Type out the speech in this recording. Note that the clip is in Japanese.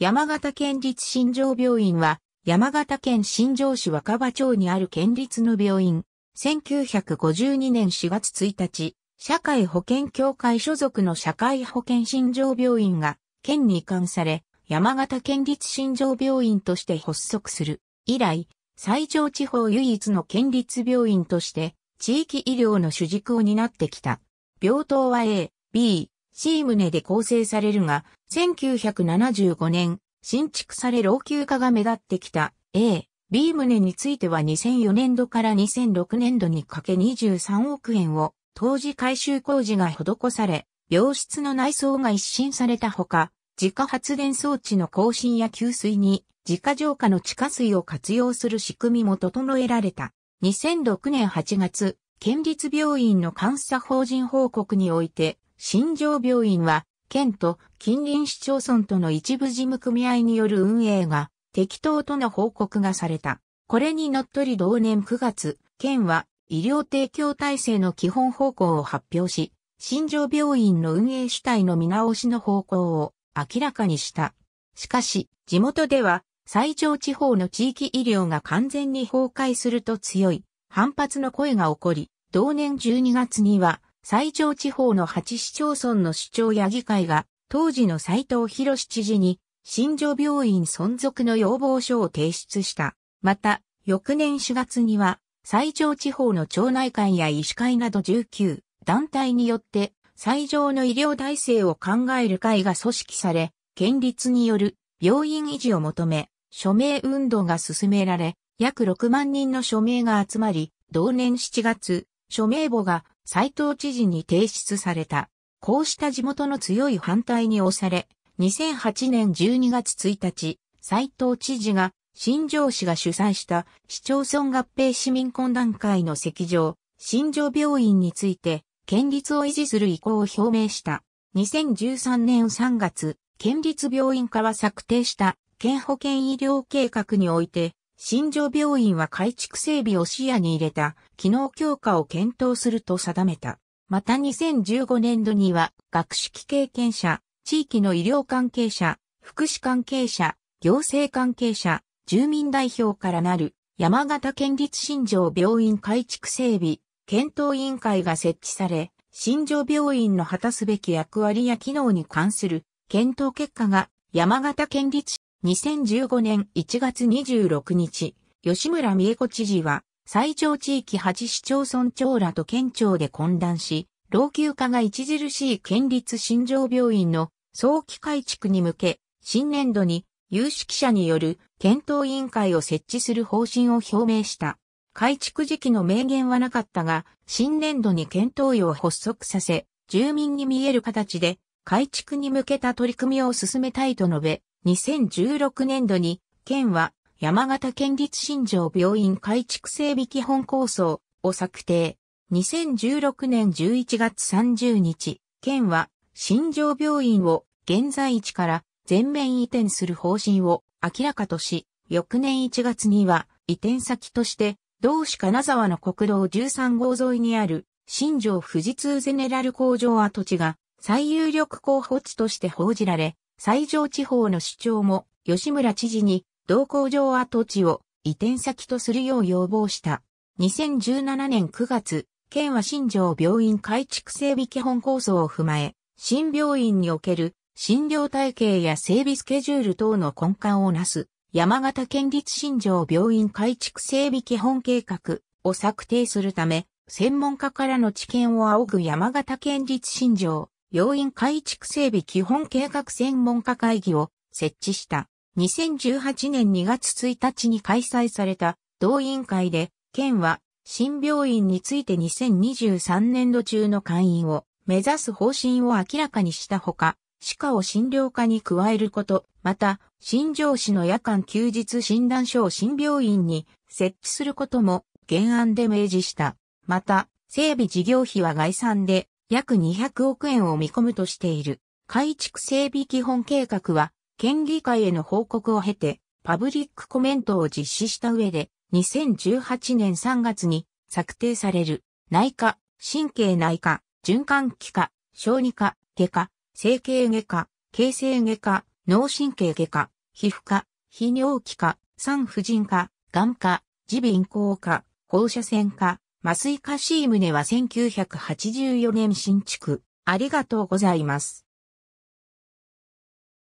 山形県立新城病院は、山形県新庄市若葉町にある県立の病院。1952年4月1日、社会保険協会所属の社会保険新城病院が、県に移管され、山形県立新城病院として発足する。以来、最上地方唯一の県立病院として、地域医療の主軸を担ってきた。病棟は A、B、C 棟で構成されるが、1975年、新築され老朽化が目立ってきた A、B 棟については2004年度から2006年度にかけ23億円を当時改修工事が施され、病室の内装が一新されたほか、自家発電装置の更新や給水に自家浄化の地下水を活用する仕組みも整えられた。2006年8月、県立病院の監査法人報告において、新庄病院は、県と近隣市町村との一部事務組合による運営が適当との報告がされた。これにのっとり同年9月、県は医療提供体制の基本方向を発表し、新庄病院の運営主体の見直しの方向を明らかにした。しかし、地元では最上地方の地域医療が完全に崩壊すると強い反発の声が起こり、同年12月には最上地方の8市町村の首長や議会が、当時の斎藤博知事に、新庄病院存続の要望書を提出した。また、翌年4月には、最上地方の町内会や医師会など19団体によって、最上の医療体制を考える会が組織され、県立による病院維持を求め、署名運動が進められ、約6万人の署名が集まり、同年7月、署名簿が斎藤知事に提出された。こうした地元の強い反対に押され、2008年12月1日、斎藤知事が新庄市が主催した市町村合併市民懇談会の席上、新庄病院について、県立を維持する意向を表明した。2013年3月、県立病院化は策定した県保健医療計画において、新庄病院は改築整備を視野に入れた機能強化を検討すると定めた。また2015年度には学識経験者、地域の医療関係者、福祉関係者、行政関係者、住民代表からなる山形県立新庄病院改築整備検討委員会が設置され、新庄病院の果たすべき役割や機能に関する検討結果が山形県立2015年1月26日、吉村美恵子知事は、最長地域8市町村長らと県庁で懇談し、老朽化が著しい県立新城病院の早期改築に向け、新年度に有識者による検討委員会を設置する方針を表明した。改築時期の明言はなかったが、新年度に検討委を発足させ、住民に見える形で改築に向けた取り組みを進めたいと述べ、2016年度に、県は山形県立新城病院改築整備基本構想を策定。2016年11月30日、県は新城病院を現在地から全面移転する方針を明らかとし、翌年1月には移転先として同市金沢の国道13号沿いにある新城富士通ゼネラル工場跡地が最有力候補地として報じられ、西条地方の主張も吉村知事に同工場跡地を移転先とするよう要望した。2017年9月、県は新城病院改築整備基本構想を踏まえ、新病院における診療体系や整備スケジュール等の根幹をなす山形県立新城病院改築整備基本計画を策定するため、専門家からの知見を仰ぐ山形県立新城病院改築整備基本計画専門家会議を設置した。2018年2月1日に開催された同委員会で、県は新病院について2023年度中の会員を目指す方針を明らかにしたほか、歯科を診療科に加えること、また、新城市の夜間休日診断書を新病院に設置することも原案で明示した。また、整備事業費は概算で約200億円を見込むとしている。改築整備基本計画は、県議会への報告を経て、パブリックコメントを実施した上で、2018年3月に策定される、内科、神経内科、循環器科、小児科、外科、整形外科、形成外科、脳神経外科、皮膚科、泌尿器科、産婦人科、眼科、耳鼻咽喉科、放射線科、マスイカシームネは1984年新築。ありがとうございます。